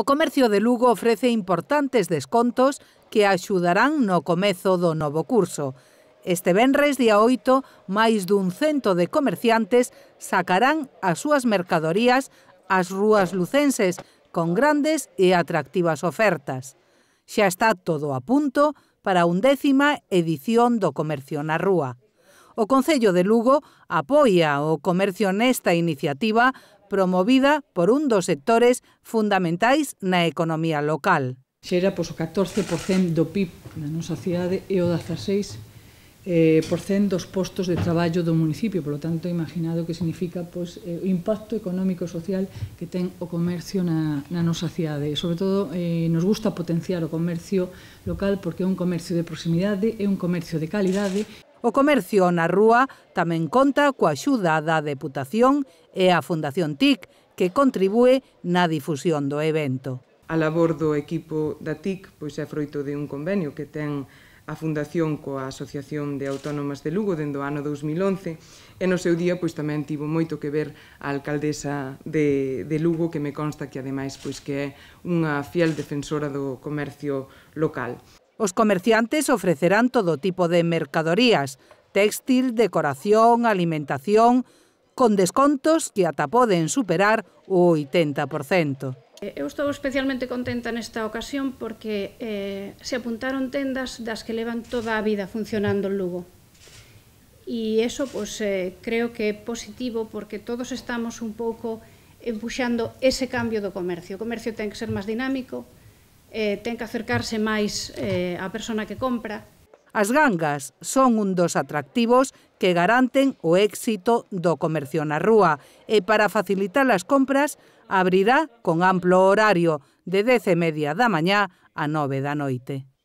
O comercio de Lugo ofrece importantes descontos que axudarán no comezo do novo curso. Este venres, día 8, máis dun cento de comerciantes sacarán as súas mercadorías ás rúas lucenses con grandes e atractivas ofertas. Xa está todo a punto para a undécima edición do Comercio na Rúa. O Concello de Lugo apoia o comercio nesta iniciativa promovida por un dos sectores fundamentais na economía local. Xera pois, o 14% do PIB da nosa cidade e o 16% eh, dos postos de traballo do municipio, polo tanto, imaginado que significa pois, eh, o impacto económico e social que ten o comercio na, na nosa cidade. sobre todo, eh, nos gusta potenciar o comercio local porque é un comercio de proximidade, é un comercio de calidade. O comercio na rúa tamén conta coa axuda da Deputación e a Fundación TIC, que contribúe na difusión do evento. A labor do equipo da TIC pois é froito de un convenio que ten a Fundación coa Asociación de Autónomas de Lugo dende o ano 2011 e no seu día pois tamén tivo moito que ver a alcaldesa de, de Lugo que me consta que ademais pois que é unha fiel defensora do comercio local. Os comerciantes ofrecerán todo tipo de mercadorías, textil, decoración, alimentación, con descontos que ata poden superar o 80%. Eh, eu estou especialmente contenta nesta ocasión porque eh, se apuntaron tendas das que levan toda a vida funcionando en Lugo. E iso pues, eh, creo que é positivo porque todos estamos un pouco empuxando ese cambio do comercio. O comercio ten que ser máis dinámico, eh, ten que acercarse máis eh, a persona que compra. As gangas son un dos atractivos que garanten o éxito do comercio na rúa e para facilitar as compras abrirá con amplo horario de 10 e media da mañá a 9 da noite.